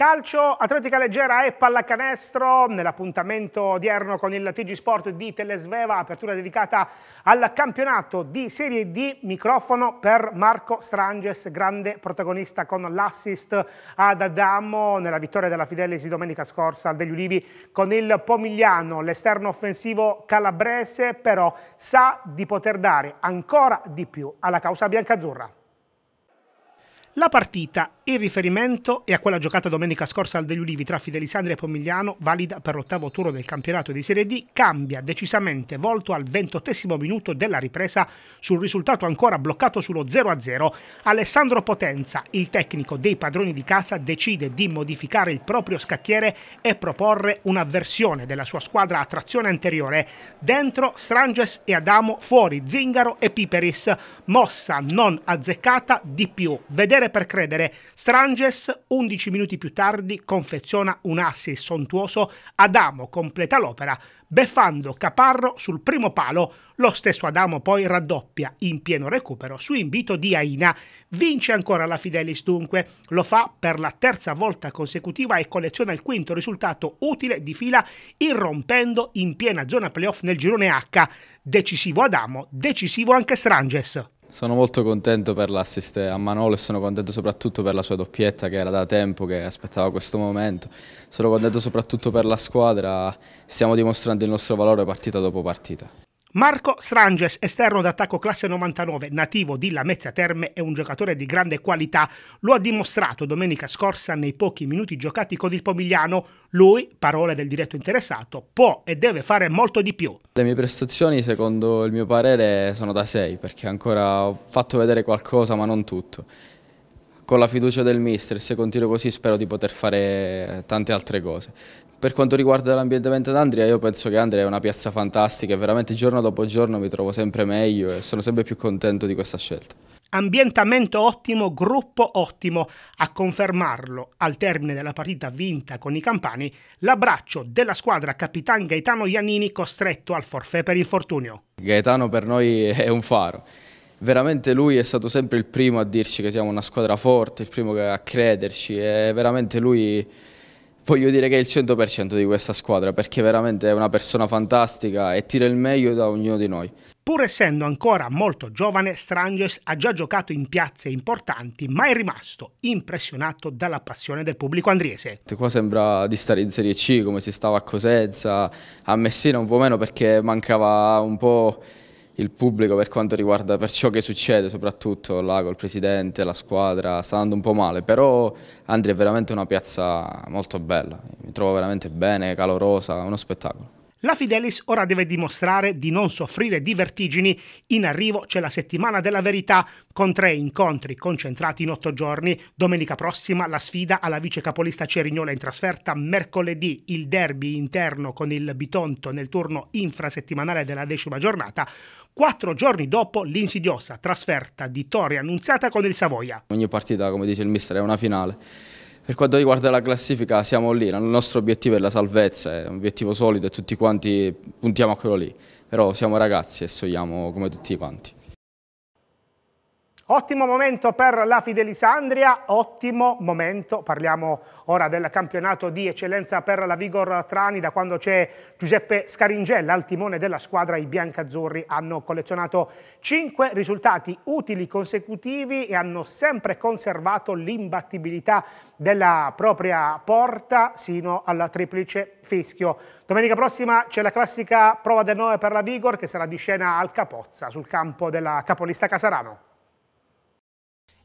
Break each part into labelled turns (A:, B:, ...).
A: Calcio, atletica leggera e pallacanestro nell'appuntamento odierno con il TG Sport di Telesveva, apertura dedicata al campionato di Serie D, microfono per Marco Stranges, grande protagonista con l'assist ad Adamo nella vittoria della Fidelis domenica scorsa degli Ulivi con il Pomigliano, l'esterno offensivo calabrese però sa di poter dare ancora di più alla causa biancazzurra. La partita, in riferimento e a quella giocata domenica scorsa al degli Ulivi tra Fidelisandria e Pomigliano, valida per l'ottavo turno del campionato di Serie D, cambia decisamente volto al ventottesimo minuto della ripresa sul risultato ancora bloccato sullo 0-0. Alessandro Potenza, il tecnico dei padroni di casa, decide di modificare il proprio scacchiere e proporre una versione della sua squadra a trazione anteriore. Dentro Stranges e Adamo, fuori Zingaro e Piperis. Mossa non azzeccata di più. Vedere vedere per credere. Stranges, 11 minuti più tardi, confeziona un assist sontuoso. Adamo completa l'opera, beffando Caparro sul primo palo. Lo stesso Adamo poi raddoppia in pieno recupero su invito di Aina. Vince ancora la Fidelis dunque, lo fa per la terza volta consecutiva e colleziona il quinto risultato utile di fila irrompendo in piena zona playoff nel girone H. Decisivo Adamo, decisivo anche Stranges.
B: Sono molto contento per l'assist a Manolo e sono contento soprattutto per la sua doppietta che era da tempo che aspettava questo momento. Sono contento soprattutto per la squadra, stiamo dimostrando il nostro valore partita dopo partita.
A: Marco Stranges, esterno d'attacco classe 99, nativo di Lamezia Terme, è un giocatore di grande qualità. Lo ha dimostrato domenica scorsa nei pochi minuti giocati con il Pomigliano. Lui, parole del diretto interessato, può e deve fare molto di più.
B: Le mie prestazioni, secondo il mio parere, sono da 6, perché ancora ho fatto vedere qualcosa, ma non tutto con la fiducia del mister, se continuo così spero di poter fare tante altre cose. Per quanto riguarda l'ambientamento ad Andria, io penso che Andria è una piazza fantastica e veramente giorno dopo giorno mi trovo sempre meglio e sono sempre più contento di questa scelta.
A: Ambientamento ottimo, gruppo ottimo. A confermarlo, al termine della partita vinta con i campani, l'abbraccio della squadra capitan Gaetano Iannini costretto al forfè per infortunio.
B: Gaetano per noi è un faro veramente lui è stato sempre il primo a dirci che siamo una squadra forte, il primo a crederci e veramente lui voglio dire che è il 100% di questa squadra perché veramente è una persona fantastica e tira il meglio da ognuno di noi.
A: Pur essendo ancora molto giovane, Stranges ha già giocato in piazze importanti, ma è rimasto impressionato dalla passione del pubblico andriese.
B: Qua sembra di stare in Serie C, come si stava a Cosenza, a Messina un po' meno perché mancava un po' il pubblico per quanto riguarda per ciò che succede, soprattutto là col presidente, la squadra, sta andando un po' male, però Andri è veramente una piazza molto bella, mi trovo veramente bene, calorosa, uno spettacolo.
A: La Fidelis ora deve dimostrare di non soffrire di vertigini. In arrivo c'è la settimana della verità con tre incontri concentrati in otto giorni. Domenica prossima la sfida alla vice capolista Cerignola in trasferta. Mercoledì il derby interno con il Bitonto nel turno infrasettimanale della decima giornata. Quattro giorni dopo l'insidiosa trasferta di Torre Annunziata con il Savoia.
B: Ogni partita, come dice il mister, è una finale per quanto riguarda la classifica siamo lì, il nostro obiettivo è la salvezza, è un obiettivo solido e tutti quanti puntiamo a quello lì, però siamo ragazzi e sogliamo come tutti quanti.
A: Ottimo momento per la Fidelisandria, ottimo momento, parliamo ora del campionato di eccellenza per la Vigor Trani, da quando c'è Giuseppe Scaringella al timone della squadra, i biancazzurri hanno collezionato cinque risultati utili consecutivi e hanno sempre conservato l'imbattibilità della propria porta sino al triplice fischio. Domenica prossima c'è la classica prova del 9 per la Vigor che sarà di scena al Capozza sul campo della capolista Casarano.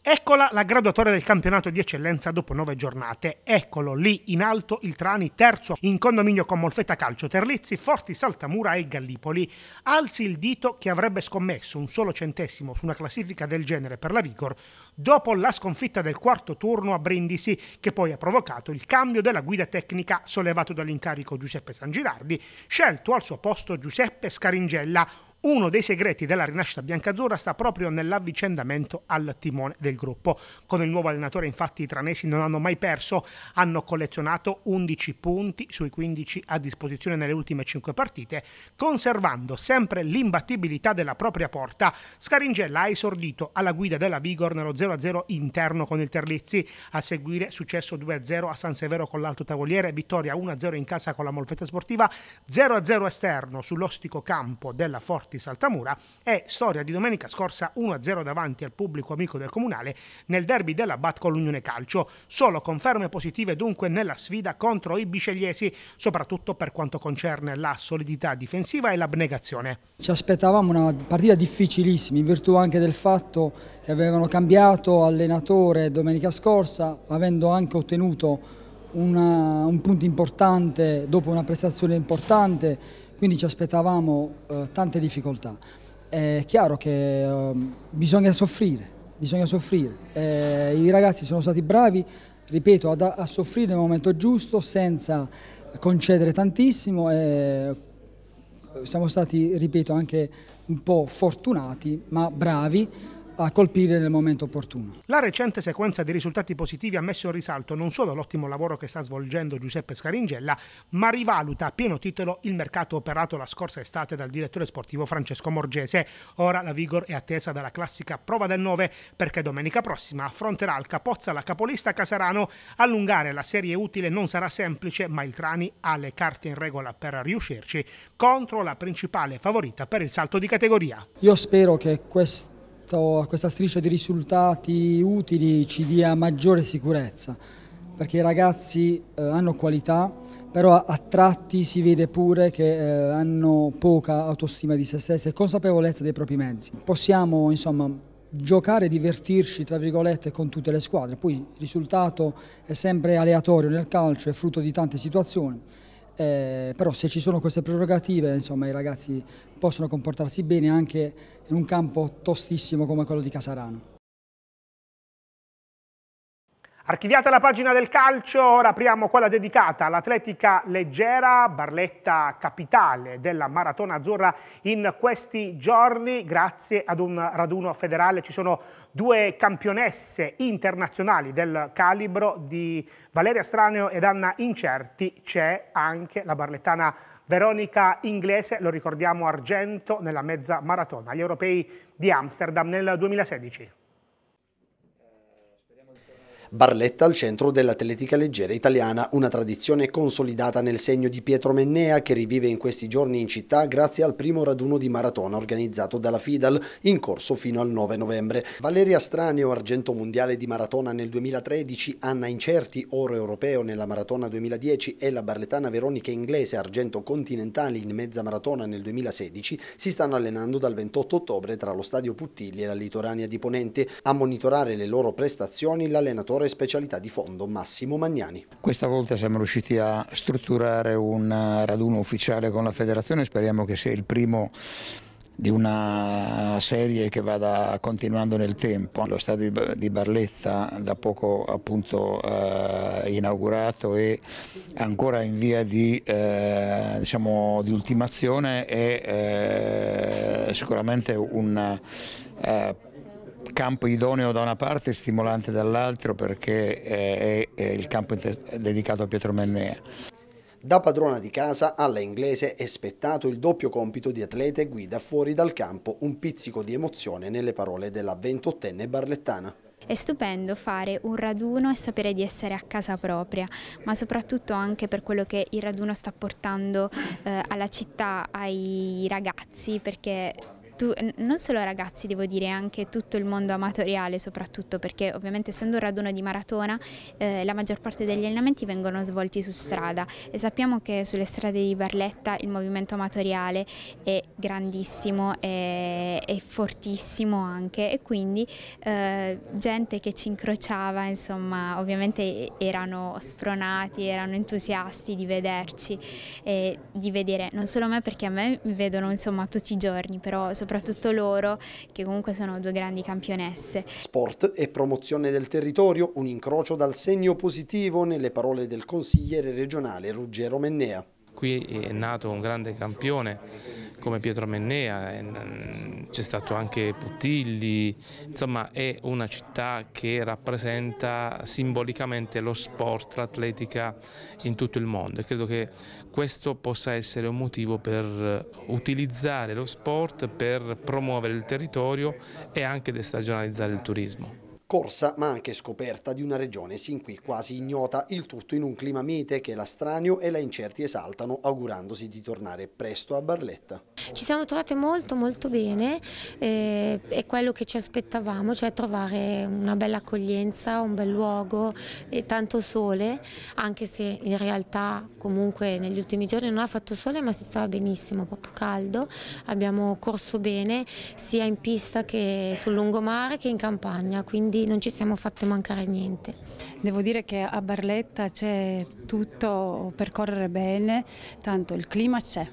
A: Eccola la graduatoria del campionato di eccellenza dopo nove giornate. Eccolo lì in alto il Trani, terzo in condominio con Molfetta Calcio, Terlizzi, Forti, Saltamura e Gallipoli. Alzi il dito che avrebbe scommesso un solo centesimo su una classifica del genere per la Vigor dopo la sconfitta del quarto turno a Brindisi, che poi ha provocato il cambio della guida tecnica sollevato dall'incarico Giuseppe Sangirardi, scelto al suo posto Giuseppe Scaringella, uno dei segreti della rinascita biancazzurra sta proprio nell'avvicendamento al timone del gruppo. Con il nuovo allenatore, infatti, i tranesi non hanno mai perso, hanno collezionato 11 punti sui 15 a disposizione nelle ultime 5 partite, conservando sempre l'imbattibilità della propria porta. Scaringella ha esordito alla guida della Vigor nello 0-0 interno con il Terlizzi, a seguire successo 2-0 a San Severo con l'Alto Tavoliere, vittoria 1-0 in casa con la Molfetta Sportiva, 0-0 esterno sull'ostico campo della Forte Porti Saltamura e storia di domenica scorsa 1-0 davanti al pubblico amico del comunale nel derby della Bat con l'Unione Calcio. Solo conferme positive dunque nella sfida contro i bicegliesi, soprattutto per quanto concerne la solidità difensiva e l'abnegazione.
C: Ci aspettavamo una partita difficilissima in virtù anche del fatto che avevano cambiato allenatore domenica scorsa, avendo anche ottenuto una, un punto importante dopo una prestazione importante quindi ci aspettavamo eh, tante difficoltà. È chiaro che eh, bisogna soffrire, bisogna soffrire. Eh, I ragazzi sono stati bravi, ripeto, ad, a soffrire nel momento giusto senza concedere tantissimo e eh, siamo stati, ripeto, anche un po' fortunati ma bravi a colpire nel momento opportuno.
A: La recente sequenza di risultati positivi ha messo in risalto non solo l'ottimo lavoro che sta svolgendo Giuseppe Scaringella, ma rivaluta a pieno titolo il mercato operato la scorsa estate dal direttore sportivo Francesco Morgese. Ora la Vigor è attesa dalla classica prova del 9 perché domenica prossima affronterà al Capozza la capolista Casarano. Allungare la serie utile non sarà semplice, ma il Trani ha le carte in regola per riuscirci contro la principale favorita per il salto di categoria.
C: Io spero che questo questo, questa striscia di risultati utili ci dia maggiore sicurezza, perché i ragazzi eh, hanno qualità, però a, a, tratti si vede pure che eh, hanno poca autostima di se stessi e consapevolezza dei propri mezzi. Possiamo insomma giocare e divertirci tra virgolette con tutte le squadre, poi il risultato è sempre aleatorio nel calcio, è frutto di tante situazioni eh, però se ci sono queste prerogative insomma, i ragazzi possono comportarsi bene anche in un campo tostissimo
A: come quello di Casarano. Archiviata la pagina del calcio, ora apriamo quella dedicata all'atletica leggera, Barletta capitale della Maratona Azzurra in questi giorni. Grazie ad un raduno federale ci sono due campionesse internazionali del calibro di Valeria Straneo ed Anna Incerti. C'è anche la barlettana Veronica Inglese, lo ricordiamo argento nella mezza maratona agli europei di Amsterdam nel 2016.
D: Barletta al centro dell'atletica leggera italiana, una tradizione consolidata nel segno di Pietro Mennea che rivive in questi giorni in città grazie al primo raduno di maratona organizzato dalla Fidal in corso fino al 9 novembre. Valeria Straneo, argento mondiale di maratona nel 2013, Anna Incerti, oro europeo nella maratona 2010 e la barlettana Veronica Inglese, argento continentale in mezza maratona nel 2016, si stanno allenando dal 28 ottobre tra lo stadio Puttigli e la Litorania di Ponente. A monitorare le loro prestazioni l'allenatore e specialità di fondo Massimo Magnani.
A: Questa volta siamo riusciti a strutturare un eh, raduno ufficiale con la federazione, speriamo che sia il primo di una serie che vada continuando nel tempo. Lo stadio di Barletta da poco appunto eh, inaugurato e ancora in via di, eh, diciamo, di ultimazione è eh, sicuramente un eh, campo idoneo da una parte e stimolante dall'altro perché eh, è, è il campo dedicato a Pietro Mennea.
D: Da padrona di casa alla inglese è spettato il doppio compito di atleta e guida fuori dal campo, un pizzico di emozione nelle parole della 28enne barlettana. È stupendo fare un raduno e sapere di essere a casa propria, ma soprattutto anche per quello che il raduno sta portando eh, alla città, ai ragazzi, perché tu, non solo ragazzi devo dire, anche tutto il mondo amatoriale soprattutto perché ovviamente essendo un raduno di maratona eh, la maggior parte degli allenamenti vengono svolti su strada e sappiamo che sulle strade di Barletta il movimento amatoriale è grandissimo, è, è fortissimo anche e quindi eh, gente che ci incrociava insomma ovviamente erano spronati, erano entusiasti di vederci e di vedere non solo me perché a me mi vedono insomma tutti i giorni però soprattutto soprattutto loro che comunque sono due grandi campionesse. Sport e promozione del territorio, un incrocio dal segno positivo nelle parole del consigliere regionale Ruggero Mennea
B: qui è nato un grande campione come Pietro Mennea, mm, c'è stato anche Putilli, insomma è una città che rappresenta simbolicamente lo sport, l'atletica in tutto il mondo e credo che questo possa essere un motivo per utilizzare lo sport per promuovere il territorio e anche destagionalizzare il turismo
D: corsa ma anche scoperta di una regione sin qui quasi ignota, il tutto in un clima mite che la Stranio e la Incerti esaltano augurandosi di tornare presto a Barletta.
B: Ci siamo trovate molto molto bene, eh, è quello che ci aspettavamo, cioè trovare una bella accoglienza, un bel luogo e tanto sole, anche se in realtà comunque negli ultimi giorni non ha fatto sole ma si stava benissimo, proprio caldo, abbiamo corso bene sia in pista che sul lungomare che in campagna, quindi non ci siamo fatte mancare niente. Devo dire che a
D: Barletta c'è tutto per correre bene, tanto il clima c'è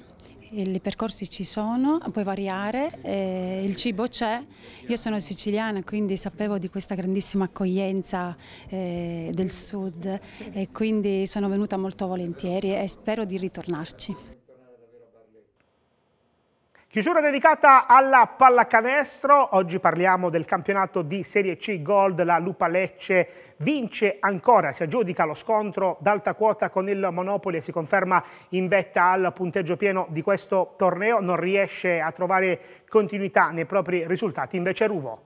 D: i percorsi ci sono, puoi variare, eh, il cibo c'è, io sono siciliana quindi sapevo di questa grandissima accoglienza eh, del sud e quindi sono venuta molto volentieri e spero di ritornarci.
A: Chiusura dedicata alla pallacanestro, oggi parliamo del campionato di Serie C Gold, la Lupa Lecce vince ancora, si aggiudica lo scontro d'alta quota con il Monopoli e si conferma in vetta al punteggio pieno di questo torneo, non riesce a trovare continuità nei propri risultati, invece Ruvo.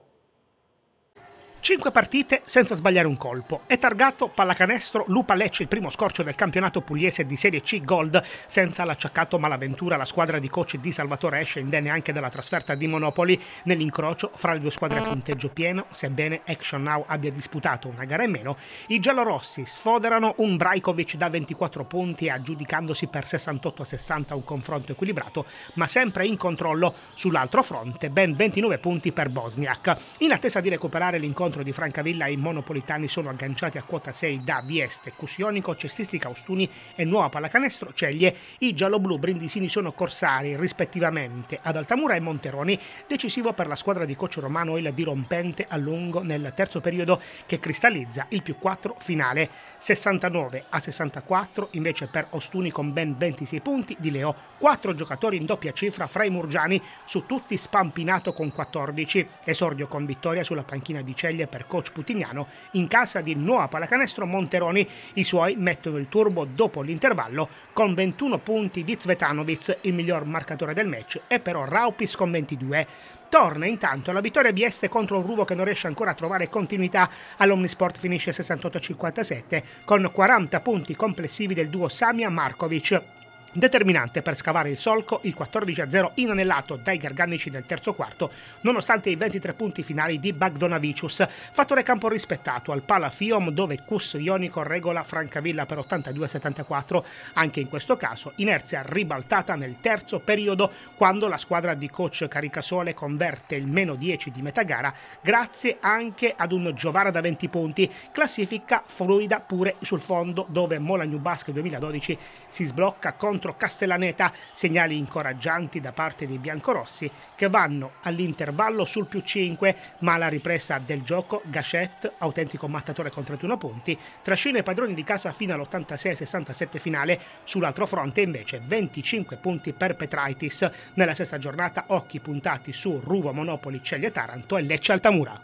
A: 5 partite senza sbagliare un colpo. È targato pallacanestro Lupa Lecce il primo scorcio del campionato pugliese di Serie C Gold senza l'acciaccato Malaventura. La squadra di coach di Salvatore esce indenne anche dalla trasferta di Monopoli nell'incrocio fra le due squadre a punteggio pieno. Sebbene Action Now abbia disputato una gara in meno, i giallorossi sfoderano un Brajkovic da 24 punti aggiudicandosi per 68 a 60 un confronto equilibrato ma sempre in controllo sull'altro fronte ben 29 punti per Bosniak. In attesa di recuperare l'incontro incontro di Francavilla e Monopolitani sono agganciati a quota 6 da Vieste, Cusionico, Cestistica Ostuni e Nuova Pallacanestro Ceglie. I gialloblu brindisini sono corsari rispettivamente ad Altamura e Monteroni, decisivo per la squadra di Coccio Romano il dirompente a lungo nel terzo periodo che cristallizza il più 4 finale. 69 a 64 invece per Ostuni con ben 26 punti di Leo, 4 giocatori in doppia cifra fra i Murgiani, su tutti spampinato con 14, esordio con vittoria sulla panchina di Ceglie medaglie per coach Putignano in casa di Nuova Pallacanestro Monteroni. I suoi mettono il turbo dopo l'intervallo con 21 punti di Zvetanovic, il miglior marcatore del match, e però Raupis con 22. Torna intanto la vittoria di Este contro un Ruvo che non riesce ancora a trovare continuità. All'Omnisport finisce 68-57 con 40 punti complessivi del duo Samia Markovic determinante per scavare il solco, il 14-0 inanellato dai garganici del terzo quarto, nonostante i 23 punti finali di Bagdonavicius, fattore campo rispettato al Palafium dove Cus Ionico regola Francavilla per 82-74. Anche in questo caso inerzia ribaltata nel terzo periodo quando la squadra di coach Caricasole converte il meno 10 di metà gara grazie anche ad un Giovara da 20 punti, classifica fluida pure sul fondo dove Molagnu Basque 2012 si sblocca contro contro Castellaneta, segnali incoraggianti da parte dei biancorossi che vanno all'intervallo sul più 5, ma la ripresa del gioco Gachet, autentico mattatore con 31 punti, trascina i padroni di casa fino all'86-67 finale, sull'altro fronte invece 25 punti per Petraitis. Nella stessa giornata occhi puntati su Ruvo Monopoli, Ceglie Taranto e Lecce Altamura.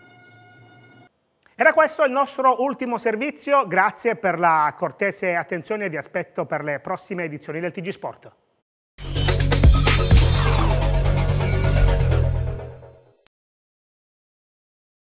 A: Era questo il nostro ultimo servizio, grazie per la cortese attenzione e vi aspetto per le prossime edizioni del TG Sport.